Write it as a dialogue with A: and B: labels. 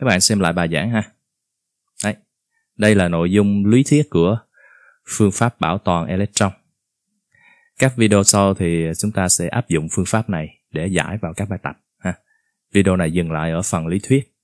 A: các bạn xem lại bài giảng ha đấy đây là nội dung lý thuyết của phương pháp bảo toàn electron các video sau thì chúng ta sẽ áp dụng phương pháp này để giải vào các bài tập ha video này dừng lại ở phần lý thuyết